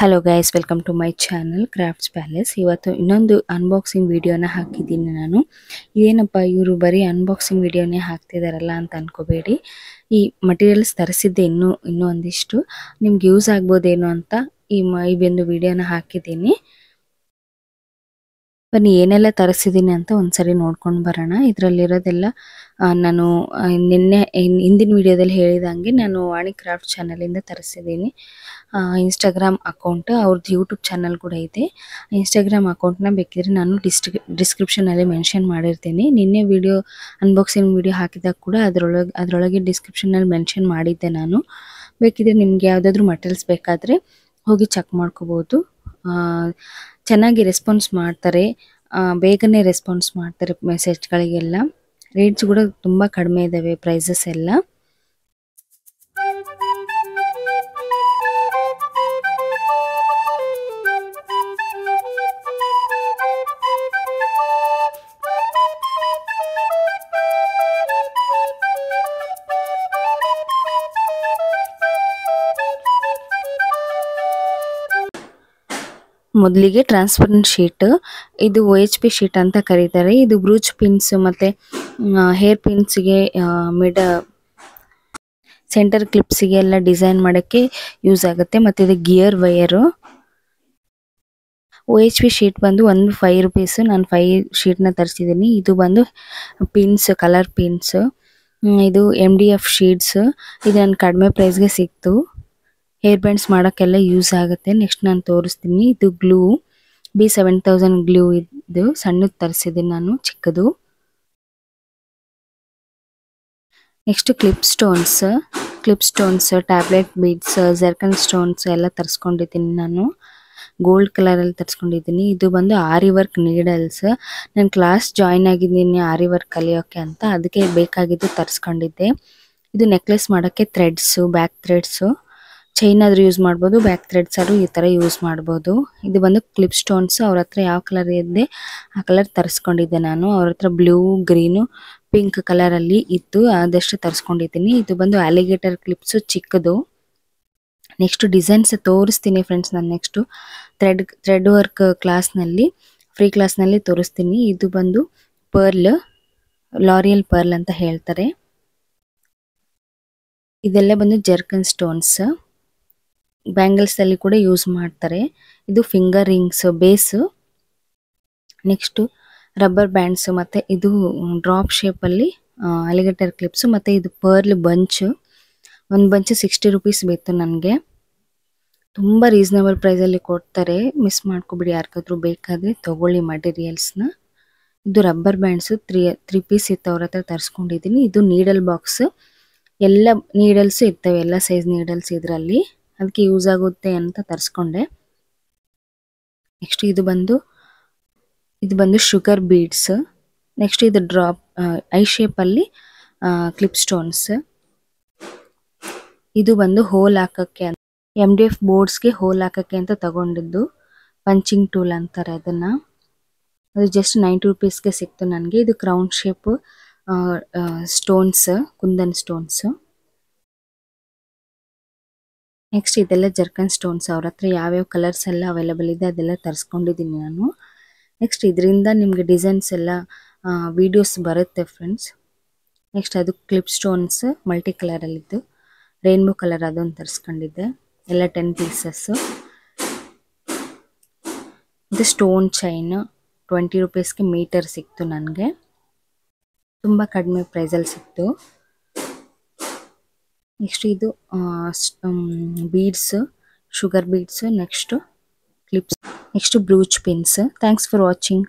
hello guys welcome to my channel Crafts Palace ಇವತ್ತು ಇನ್ನೊಂದು unboxing ವಿಡಿಯೋನ ಹಾಕಿದ್ದೀನಿ ನಾನು ಏನಪ್ಪ ಇವರು ಬರೀ ಅನ್ಬಾಕ್ಸಿಂಗ್ ವಿಡಿಯೋನೇ ಹಾಕ್ತಿದಾರಲ್ಲ ಅಂತ ಅನ್ಕೋಬೇಡಿ ಈ ಮಟೀರಿಯಲ್ಸ್ ತರಿಸಿದ್ದೆ ಇನ್ನೂ ಇನ್ನೂ ಒಂದಿಷ್ಟು ನಿಮ್ಗೆ ಯೂಸ್ ಆಗ್ಬೋದೇನು ಅಂತ ಈ ಮೈ ಈ ಒಂದು ವಿಡಿಯೋನ ಹಾಕಿದ್ದೀನಿ ಬನ್ನಿ ಏನೆಲ್ಲ ತರಿಸಿದ್ದೀನಿ ಅಂತ ಒಂದ್ಸರಿ ನೋಡ್ಕೊಂಡು ಬರೋಣ ಇದರಲ್ಲಿರೋದೆಲ್ಲ ನಾನು ನಿನ್ನೆ ಹಿಂದಿನ ವಿಡಿಯೋದಲ್ಲಿ ಹೇಳಿದಂಗೆ ನಾನು ವಾಣಿ ಕ್ರಾಫ್ಟ್ ಚಾನಲಿಂದ ತರಿಸಿದ್ದೀನಿ ಇನ್ಸ್ಟಾಗ್ರಾಮ್ ಅಕೌಂಟ್ ಅವ್ರದ್ದು ಯೂಟ್ಯೂಬ್ ಚಾನಲ್ ಕೂಡ ಇದೆ ಇನ್ಸ್ಟಾಗ್ರಾಮ್ ಅಕೌಂಟ್ನ ಬೇಕಿದ್ರೆ ನಾನು ಡಿಸ್ಕ್ರಿ ಡಿಸ್ಕ್ರಿಪ್ಷನಲ್ಲಿ ಮೆನ್ಷನ್ ಮಾಡಿರ್ತೀನಿ ನಿನ್ನೆ ವಿಡಿಯೋ ಅನ್ಬಾಕ್ಸಿಂಗ್ ವಿಡಿಯೋ ಹಾಕಿದಾಗ ಕೂಡ ಅದರೊಳಗೆ ಅದರೊಳಗೆ ಡಿಸ್ಕ್ರಿಪ್ಷನಲ್ಲಿ ಮೆನ್ಷನ್ ಮಾಡಿದ್ದೆ ನಾನು ಬೇಕಿದ್ರೆ ನಿಮಗೆ ಯಾವುದಾದ್ರೂ ಮಟೀರಿಯಲ್ಸ್ ಬೇಕಾದರೆ ಹೋಗಿ ಚೆಕ್ ಮಾಡ್ಕೋಬೋದು ಚೆನ್ನಾಗಿ ರೆಸ್ಪಾನ್ಸ್ ಮಾಡ್ತಾರೆ ಬೇಗನೆ ರೆಸ್ಪಾನ್ಸ್ ಮಾಡ್ತಾರೆ ಮೆಸೇಜ್ಗಳಿಗೆಲ್ಲ ರೇಟ್ಸ್ ಕೂಡ ತುಂಬ ಕಡಿಮೆ ಇದ್ದಾವೆ ಪ್ರೈಸಸ್ ಎಲ್ಲ ಮೊದಲಿಗೆ ಟ್ರಾನ್ಸ್ಪರೆಂಟ್ ಶೀಟ್ ಇದು ಒ ಎಚ್ ಪಿ ಶೀಟ್ ಅಂತ ಕರೀತಾರೆ ಇದು ಬ್ರೂಚ್ ಪಿನ್ಸ್ ಮತ್ತು ಹೇರ್ ಪಿನ್ಸ್ಗೆ ಮಿಡ ಸೆಂಟರ್ ಕ್ಲಿಪ್ಸಿಗೆ ಎಲ್ಲ ಡಿಸೈನ್ ಮಾಡೋಕ್ಕೆ ಯೂಸ್ ಆಗುತ್ತೆ ಮತ್ತು ಇದು gear wire O H P sheet ಬಂದು ಒಂದು ಫೈವ್ ರುಪೀಸು ನಾನು ಫೈವ್ ಶೀಟ್ನ ತರಿಸಿದ್ದೀನಿ ಇದು ಬಂದು ಪಿನ್ಸ್ ಕಲರ್ ಪಿನ್ಸ್ ಇದು ಎಮ್ ಡಿ ಎಫ್ ಶೀಟ್ಸ್ ಇದು ನನ್ನ ಕಡಿಮೆ ಪ್ರೈಸ್ಗೆ ಸಿಕ್ತು ಹೇರ್ ಬ್ಯಾಂಡ್ಸ್ ಮಾಡೋಕ್ಕೆಲ್ಲ ಯೂಸ್ ಆಗುತ್ತೆ ನೆಕ್ಸ್ಟ್ ನಾನು ತೋರಿಸ್ತೀನಿ ಇದು glue B seven thousand glue ಇದು ಸಣ್ಣದು ತರಿಸಿದ್ದೀನಿ ನಾನು ಚಿಕ್ಕದು next clip stones clip stones tablet beads zircon stones ಎಲ್ಲ ತರಿಸ್ಕೊಂಡಿದ್ದೀನಿ ನಾನು ಗೋಲ್ಡ್ ಕಲರಲ್ಲಿ ತರಿಸ್ಕೊಂಡಿದ್ದೀನಿ ಇದು ಬಂದು ಆರಿ ವರ್ಕ್ ನೀಡಲ್ಸ್ ನಾನು ಕ್ಲಾಸ್ ಜಾಯಿನ್ ಆಗಿದ್ದೀನಿ ಆರಿ ವರ್ಕ್ ಕಲಿಯೋಕ್ಕೆ ಅಂತ ಅದಕ್ಕೆ ಬೇಕಾಗಿದ್ದು ತರಿಸ್ಕೊಂಡಿದ್ದೆ ಇದು ನೆಕ್ಲೆಸ್ ಮಾಡೋಕ್ಕೆ ಥ್ರೆಡ್ಸು ಬ್ಯಾಕ್ ಥ್ರೆಡ್ಸು ಚೈನ್ ಆದ್ರೂ ಯೂಸ್ ಮಾಡಬಹುದು ಬ್ಯಾಕ್ ಥ್ರೆಡ್ಸ್ ಆದ್ರೂ ಈ ತರ ಯೂಸ್ ಮಾಡಬಹುದು ಇದು ಬಂದು ಕ್ಲಿಪ್ ಸ್ಟೋನ್ಸ್ ಅವ್ರ ಹತ್ರ ಯಾವ ಕಲರ್ ಇದೆ ಆ ಕಲರ್ ತರಿಸ್ಕೊಂಡಿದ್ದೆ ನಾನು ಅವ್ರ ಹತ್ರ ಬ್ಲೂ ಗ್ರೀನ್ ಪಿಂಕ್ ಕಲರ್ ಅಲ್ಲಿ ಇತ್ತು ಆದಷ್ಟು ತರಿಸ್ಕೊಂಡಿದ್ದೀನಿ ಇದು ಬಂದು ಅಲಿಗೇಟರ್ ಕ್ಲಿಪ್ಸ್ ಚಿಕ್ಕದು ನೆಕ್ಸ್ಟ್ ಡಿಸೈನ್ಸ್ ತೋರಿಸ್ತೀನಿ ಫ್ರೆಂಡ್ಸ್ ನಾನು next thread thread work class ನಲ್ಲಿ ಫ್ರೀ ಕ್ಲಾಸ್ ನಲ್ಲಿ ತೋರಿಸ್ತೀನಿ ಇದು ಬಂದು ಪರ್ಲ್ ಲಾರಿಯಲ್ ಪರ್ಲ್ ಅಂತ ಹೇಳ್ತಾರೆ ಇದೆಲ್ಲ ಬಂದು ಜರ್ಕನ್ ಸ್ಟೋನ್ಸ್ ಬ್ಯಾಂಗಲ್ಸ್ ಅಲ್ಲಿ ಕೂಡ ಯೂಸ್ ಮಾಡ್ತಾರೆ ಇದು finger rings base next rubber bands ಮತ್ತೆ ಇದು ಡ್ರಾಪ್ ಶೇಪಲ್ಲಿ ಅಲ್ಲಿ ಅಲಿಗೇಟರ್ ಕ್ಲಿಪ್ಸ್ ಮತ್ತೆ ಇದು ಪರ್ಲ್ ಬಂಚ್ ಒಂದು ಬಂಚ್ ಸಿಕ್ಸ್ಟಿ ರುಪೀಸ್ ಬೇಕು ನನಗೆ ತುಂಬ ರೀಸನಬಲ್ ಪ್ರೈಸಲ್ಲಿ ಕೊಡ್ತಾರೆ ಮಿಸ್ ಮಾಡ್ಕೊಬಿಡಿ ಯಾರಿಗಾದ್ರೂ ಬೇಕಾದರೆ ತೊಗೊಳ್ಳಿ ಮಟೀರಿಯಲ್ಸ್ನ ಇದು rubber bands three three piece ಇತ್ತು ಅವ್ರ ಹತ್ರ ತರಿಸ್ಕೊಂಡಿದ್ದೀನಿ ಇದು ನೀಡಲ್ ಬಾಕ್ಸ್ ಎಲ್ಲ ನೀಡಲ್ಸು ಇರ್ತವೆ ಎಲ್ಲ ಸೈಜ್ ನೀಡಲ್ಸ್ ಇದರಲ್ಲಿ ಅದಕ್ಕೆ ಯೂಸ್ ಆಗುತ್ತೆ ಅಂತ ತರಿಸ್ಕೊಂಡೆ ನೆಕ್ಸ್ಟ್ ಇದು ಬಂದು ಇದು ಬಂದು ಶುಗರ್ ಬೀಡ್ಸ್ ನೆಕ್ಸ್ಟ್ ಇದು ಡ್ರಾಪ್ ಐ ಶೇಪಲ್ಲಿ ಕ್ಲಿಪ್ ಸ್ಟೋನ್ಸ್ ಇದು ಬಂದು ಹೋಲ್ ಹಾಕಕ್ಕೆ ಎಮ್ ಡಿ ಎಫ್ ಬೋರ್ಡ್ಸ್ಗೆ ಹೋಲ್ ಹಾಕಕ್ಕೆ ಅಂತ ತಗೊಂಡಿದ್ದು ಪಂಚಿಂಗ್ ಟೂಲ್ ಅಂತಾರೆ ಅದನ್ನು ಅದು ಜಸ್ಟ್ ನೈಂಟಿ ರುಪೀಸ್ಗೆ ಸಿಕ್ತು ನನಗೆ ಇದು crown shape stones kundan stones next ಇದೆಲ್ಲ ಜರ್ಕನ್ ಸ್ಟೋನ್ಸ್ ಅವ್ರ ಹತ್ರ ಯಾವ್ಯಾವ ಕಲರ್ಸ್ ಎಲ್ಲ ಅವೈಲಬಲ್ ಇದೆ ಅದೆಲ್ಲ ತರಿಸ್ಕೊಂಡಿದ್ದೀನಿ ನಾನು ನೆಕ್ಸ್ಟ್ ಇದರಿಂದ ನಿಮಗೆ ಡಿಸೈನ್ಸ್ ಎಲ್ಲ ವೀಡಿಯೋಸ್ ಬರುತ್ತೆ ಫ್ರೆಂಡ್ಸ್ ನೆಕ್ಸ್ಟ್ ಅದು ಕ್ಲಿಪ್ ಸ್ಟೋನ್ಸ್ ಮಲ್ಟಿ ಕಲರಲ್ಲಿದ್ದು ರೇನ್ಬೋ ಕಲರ್ ಅದೊಂದು ತರಿಸ್ಕೊಂಡಿದ್ದೆ ಎಲ್ಲ ಟೆನ್ ಪೀಸಸ್ಸು ಇದು ಸ್ಟೋನ್ ಚೈನ್ ಟ್ವೆಂಟಿ ರುಪೀಸ್ಗೆ ಮೀಟರ್ ಸಿಕ್ತು ನನಗೆ ತುಂಬ ಕಡಿಮೆ ಪ್ರೈಸಲ್ಲಿ ಸಿಕ್ತು ನೆಕ್ಸ್ಟ್ ಇದು beads sugar beads next clips next brooch pins thanks for watching